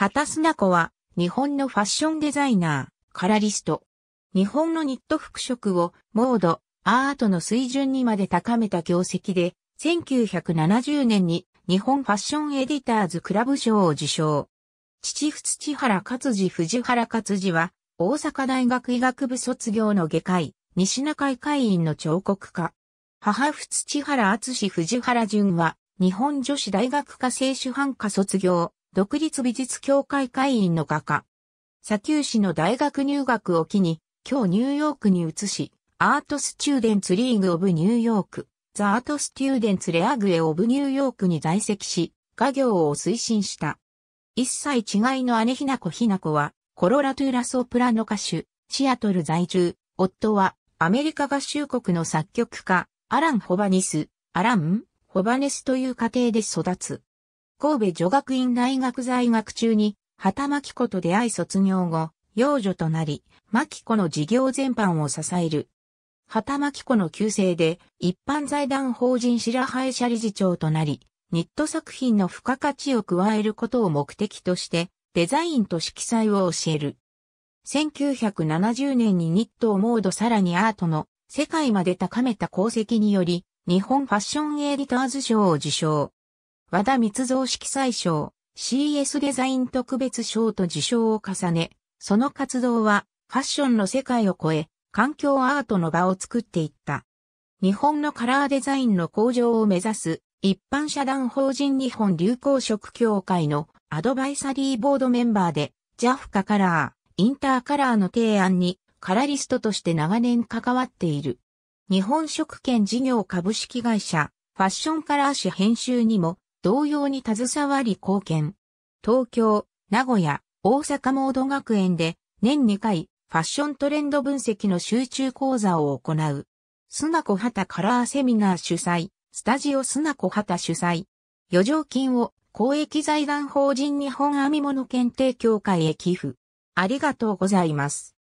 はたすなこは、日本のファッションデザイナー、カラリスト。日本のニット服飾を、モード、アートの水準にまで高めた業績で、1970年に日本ファッションエディターズクラブ賞を受賞。父土原勝治藤原勝治は、大阪大学医学部卒業の外科医、西中医会員の彫刻家。母父土原厚藤原淳は、日本女子大学科正主犯科卒業、独立美術協会会員の画家。砂丘市の大学入学を機に、今日ニューヨークに移し、アートスチューデンツリーグオブニューヨーク、ザアートスチューデンツレアグエオブニューヨークに在籍し、画業を推進した。一切違いの姉ひなこひなこは、コロラトゥーラソープラノ歌手、シアトル在住、夫は、アメリカ合衆国の作曲家、アラン・ホバニス、アラン・ホバネスという家庭で育つ。神戸女学院大学在学中に、畑巻子と出会い卒業後、幼女となり、牧子の事業全般を支える。畑巻子の旧姓で、一般財団法人白羽社理事長となり、ニット作品の付加価値を加えることを目的として、デザインと色彩を教える。1970年にニットをモードさらにアートの世界まで高めた功績により、日本ファッションエディターズ賞を受賞。和田光造色彩賞、CS デザイン特別賞と受賞を重ね、その活動はファッションの世界を超え、環境アートの場を作っていった。日本のカラーデザインの向上を目指す一般社団法人日本流行色協会のアドバイサリーボードメンバーで j a f カカラー、インターカラーの提案にカラリストとして長年関わっている。日本食券事業株式会社ファッションカラー誌編集にも同様に携わり貢献。東京、名古屋、大阪モード学園で年2回ファッショントレンド分析の集中講座を行う。砂子畑カラーセミナー主催、スタジオスコ子畑主催。余剰金を公益財団法人日本編み物検定協会へ寄付。ありがとうございます。